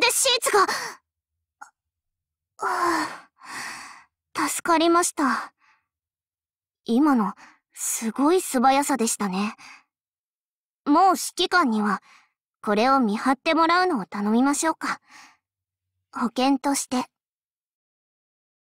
でシーツが、はあ、助かりました。今の、すごい素早さでしたね。もう指揮官には、これを見張ってもらうのを頼みましょうか。保険として。